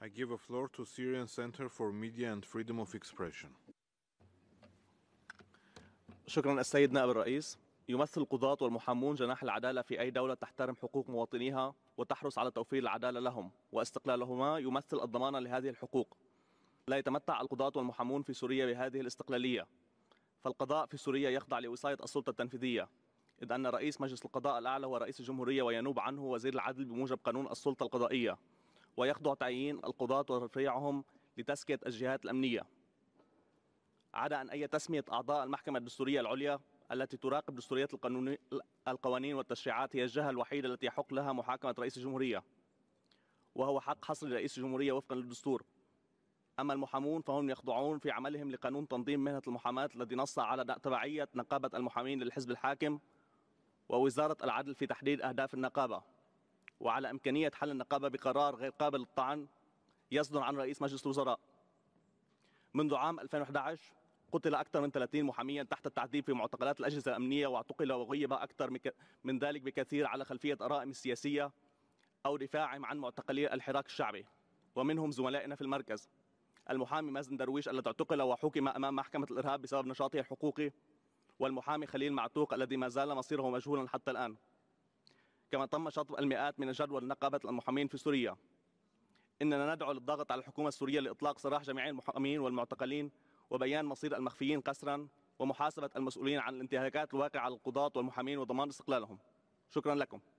I give a floor to Syrian Center for Media and Freedom of Expression. شكرا السيد نائب الرئيس يمثل القضاة والمحامون جناح العدالة في أي دولة تحترم حقوق مواطنيها وتحرص على توفير العدالة لهم واستقلالهما يمثل الضمانة لهذه الحقوق لا يتمتع القضاة والمحامون في سوريا بهذه الاستقلالية فالقضاء في سوريا يخضع لوصاية السلطة التنفيذية إذ أن رئيس مجلس القضاء الأعلى هو رئيس الجمهورية وينوب عنه وزير العدل بموجب قانون السلطة القضائية ويخضع تعيين القضاة وترفيعهم لتزكية الجهات الأمنية عدا عن أي تسمية أعضاء المحكمة الدستورية العليا التي تراقب دستوريات القوانين والتشريعات هي الجهة الوحيدة التي يحق لها محاكمة رئيس الجمهورية وهو حق حصر رئيس الجمهورية وفقا للدستور أما المحامون فهم يخضعون في عملهم لقانون تنظيم مهنة المحاماة الذي نص على تبعية نقابة المحامين للحزب الحاكم ووزارة العدل في تحديد أهداف النقابة وعلى إمكانية حل النقابة بقرار غير قابل للطعن يصدر عن رئيس مجلس الوزراء منذ عام 2011 قتل أكثر من 30 محاميا تحت التعذيب في معتقلات الأجهزة الأمنية واعتقل وغيب أكثر من ذلك بكثير على خلفية آرائهم السياسية أو دفاعهم عن معتقلي الحراك الشعبي ومنهم زملائنا في المركز المحامي مازن درويش الذي اعتقل وحكم أمام محكمة الإرهاب بسبب نشاطه الحقوقي والمحامي خليل معتوق الذي ما زال مصيره مجهولا حتى الآن كما تم شطب المئات من الجدول نقابة المحامين في سوريا إننا ندعو للضغط على الحكومة السورية لإطلاق سراح جميع المحامين والمعتقلين وبيان مصير المخفيين قسرا ومحاسبة المسؤولين عن الانتهاكات الواقعة على القضاة والمحامين وضمان استقلالهم شكرا لكم